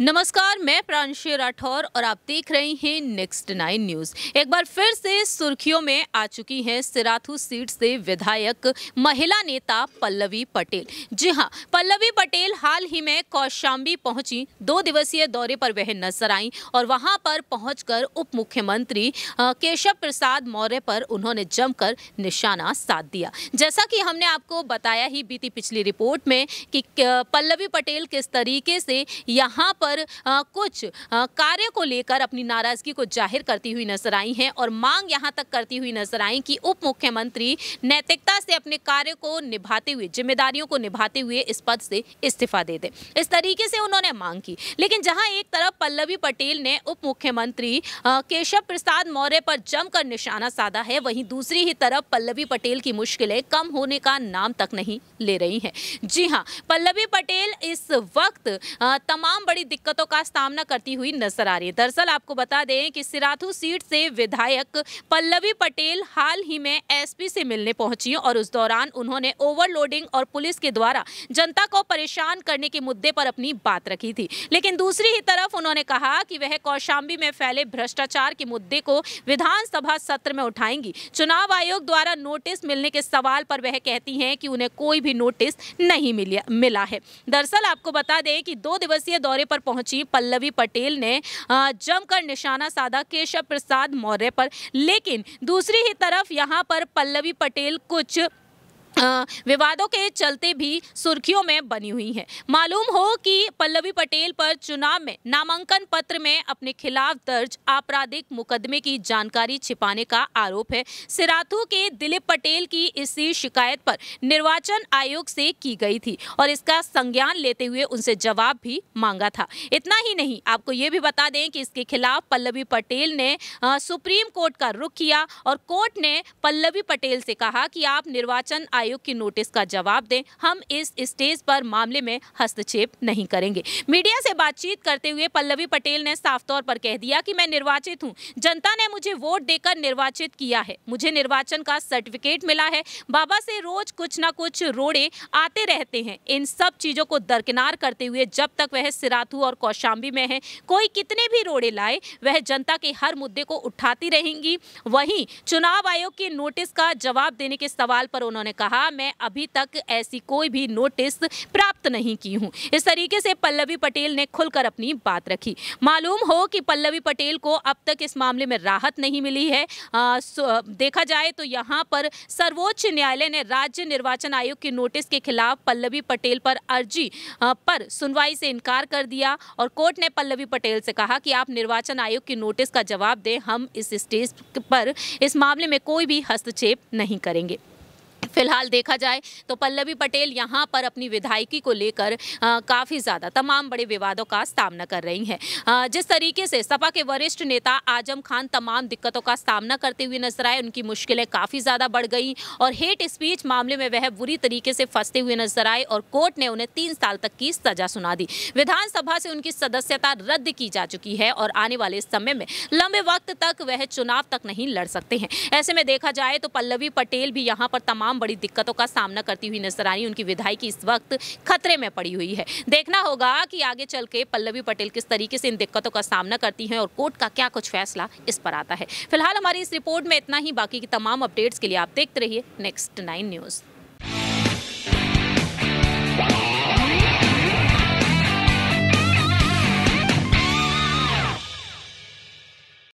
नमस्कार मैं प्रांशी राठौर और आप देख रहे हैं नेक्स्ट नाइन न्यूज एक बार फिर से सुर्खियों में आ चुकी हैं सिराथू सीट से विधायक महिला नेता पल्लवी पटेल जी हां पल्लवी पटेल हाल ही में कौशाम्बी पहुंची दो दिवसीय दौरे पर वह नजर आई और वहां पर पहुंचकर उप मुख्यमंत्री केशव प्रसाद मौर्य पर उन्होंने जमकर निशाना साध दिया जैसा कि हमने आपको बताया ही बीती पिछली रिपोर्ट में कि पल्लवी पटेल किस तरीके से यहाँ पर पर आ, कुछ कार्य को लेकर अपनी नाराजगी को जाहिर करती हुई नजर आई हैं और मांग यहां तक करती हुई नजर आई कि उप मुख्यमंत्री नैतिकता से अपने कार्य को निभाते हुए जिम्मेदारियों को निभाते हुए इस पद से इस्तीफा दे दे इस तरीके से उन्होंने मांग की लेकिन जहां एक तरफ पल्लवी पटेल ने उप मुख्यमंत्री केशव प्रसाद मौर्य पर जमकर निशाना साधा है वहीं दूसरी ही तरफ पल्लवी पटेल की मुश्किलें कम होने का नाम तक नहीं ले रही हैं जी हाँ पल्लवी पटेल इस वक्त तमाम बड़ी दिक्कतों का सामना करती हुई नजर आ रही है दरअसल आपको बता दें कि सिराथू सीट से विधायक पल्लवी पटेल हाल ही में एसपी से मिलने पहुंची और उस दौरान उन्होंने ओवरलोडिंग और पुलिस के द्वारा जनता को परेशान करने के मुद्दे पर अपनी बात रखी थी लेकिन दूसरी ही तरफ उन्होंने कहा कि वह कौशाम्बी में फैले भ्रष्टाचार के मुद्दे को विधानसभा सत्र में उठाएंगी चुनाव आयोग द्वारा नोटिस मिलने के सवाल पर वह कहती हैं कि उन्हें कोई भी नोटिस नहीं मिला है दरअसल आपको बता दें कि दो दिवसीय दौरे पर पहुंची पल्लवी पटेल ने जमकर निशाना साधा केशव प्रसाद मौर्य पर लेकिन दूसरी ही तरफ यहां पर पल्लवी पटेल कुछ विवादों के चलते भी सुर्खियों में बनी हुई हैं मालूम हो कि पल्लवी पटेल पर चुनाव में नामांकन पत्र में अपने खिलाफ दर्ज आपराधिक मुकदमे की जानकारी छिपाने का आरोप है सिराथू के दिलीप पटेल की इसी शिकायत पर निर्वाचन आयोग से की गई थी और इसका संज्ञान लेते हुए उनसे जवाब भी मांगा था इतना ही नहीं आपको ये भी बता दें कि इसके खिलाफ पल्लवी पटेल ने सुप्रीम कोर्ट का रुख किया और कोर्ट ने पल्लवी पटेल से कहा कि आप निर्वाचन आयोग आयोग की नोटिस का जवाब दें हम इस स्टेज पर मामले में हस्तक्षेप नहीं करेंगे मीडिया से बातचीत करते हुए पल्लवी पटेल ने साफ तौर पर कह दिया कि मैं निर्वाचित हूं जनता ने मुझे वोट देकर निर्वाचित किया है मुझे निर्वाचन का सर्टिफिकेट मिला है बाबा से रोज कुछ ना कुछ रोड़े आते रहते हैं इन सब चीज़ों को दरकिनार करते हुए जब तक वह सिराथू और कौशाम्बी में है कोई कितने भी रोड़े लाए वह जनता के हर मुद्दे को उठाती रहेंगी वहीं चुनाव आयोग के नोटिस का जवाब देने के सवाल पर उन्होंने कहा कहा मैं अभी तक ऐसी कोई भी नोटिस प्राप्त नहीं की हूँ इस तरीके से पल्लवी पटेल ने खुलकर अपनी बात रखी मालूम हो कि पल्लवी पटेल को अब तक इस मामले में राहत नहीं मिली है आ, देखा जाए तो यहां पर सर्वोच्च न्यायालय ने राज्य निर्वाचन आयोग के नोटिस के खिलाफ पल्लवी पटेल पर अर्जी आ, पर सुनवाई से इनकार कर दिया और कोर्ट ने पल्लवी पटेल से कहा कि आप निर्वाचन आयोग के नोटिस का जवाब दें हम इस स्टेज पर इस मामले में कोई भी हस्तक्षेप नहीं करेंगे फिलहाल देखा जाए तो पल्लवी पटेल यहाँ पर अपनी विधायकी को लेकर काफ़ी ज़्यादा तमाम बड़े विवादों का सामना कर रही हैं जिस तरीके से सपा के वरिष्ठ नेता आजम खान तमाम दिक्कतों का सामना करते हुए नजर आए उनकी मुश्किलें काफ़ी ज़्यादा बढ़ गई और हेट स्पीच मामले में वह बुरी तरीके से फंसते हुए नजर आए और कोर्ट ने उन्हें तीन साल तक की सजा सुना दी विधानसभा से उनकी सदस्यता रद्द की जा चुकी है और आने वाले समय में लंबे वक्त तक वह चुनाव तक नहीं लड़ सकते हैं ऐसे में देखा जाए तो पल्लवी पटेल भी यहाँ पर तमाम बड़ी दिक्कतों का सामना करती हुई नजर आ रही उनकी विधायक इस वक्त खतरे में पड़ी हुई है देखना होगा कि आगे चल के पल्लवी पटेल किस तरीके से इन दिक्कतों का सामना करती हैं और कोर्ट का क्या कुछ फैसला इस पर आता है फिलहाल हमारी इस रिपोर्ट में इतना ही बाकी की तमाम अपडेट्स के लिए आप देखते रहिए नेक्स्ट नाइन न्यूज़